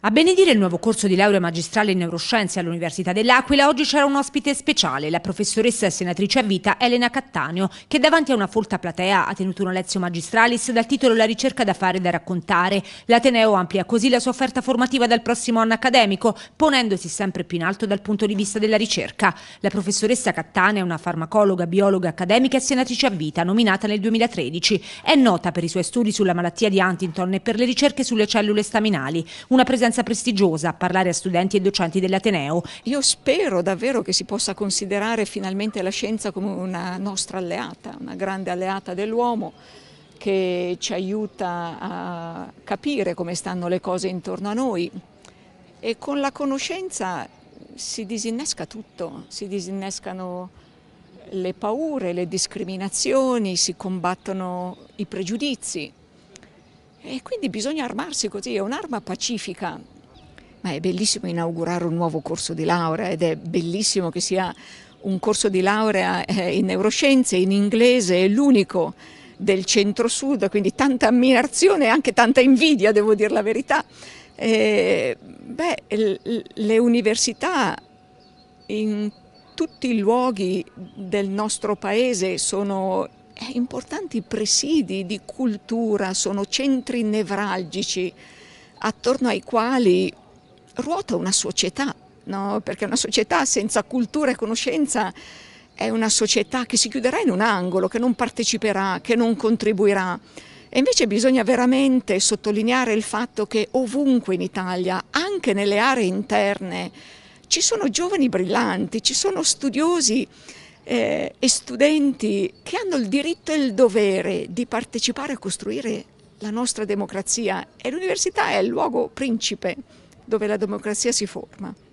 A benedire il nuovo corso di laurea magistrale in neuroscienze all'Università dell'Aquila, oggi c'era un ospite speciale, la professoressa e senatrice a vita Elena Cattaneo, che davanti a una folta platea ha tenuto una lezione magistralis dal titolo La ricerca da fare e da raccontare. L'Ateneo amplia così la sua offerta formativa dal prossimo anno accademico, ponendosi sempre più in alto dal punto di vista della ricerca. La professoressa Cattaneo è una farmacologa, biologa accademica e senatrice a vita, nominata nel 2013. È nota per i suoi studi sulla malattia di Huntington e per le ricerche sulle cellule staminali. Una presenza presenza prestigiosa a parlare a studenti e docenti dell'Ateneo. Io spero davvero che si possa considerare finalmente la scienza come una nostra alleata, una grande alleata dell'uomo che ci aiuta a capire come stanno le cose intorno a noi e con la conoscenza si disinnesca tutto, si disinnescano le paure, le discriminazioni, si combattono i pregiudizi. E quindi bisogna armarsi così, è un'arma pacifica. Ma è bellissimo inaugurare un nuovo corso di laurea ed è bellissimo che sia un corso di laurea eh, in neuroscienze, in inglese, è l'unico del centro-sud, quindi tanta ammirazione e anche tanta invidia, devo dire la verità. Eh, beh, le università in tutti i luoghi del nostro paese sono eh, importanti presidi di cultura, sono centri nevralgici attorno ai quali ruota una società, no? perché una società senza cultura e conoscenza è una società che si chiuderà in un angolo, che non parteciperà, che non contribuirà. E invece bisogna veramente sottolineare il fatto che ovunque in Italia, anche nelle aree interne, ci sono giovani brillanti, ci sono studiosi eh, e studenti che hanno il diritto e il dovere di partecipare a costruire la nostra democrazia e l'università è il luogo principe dove la democrazia si forma.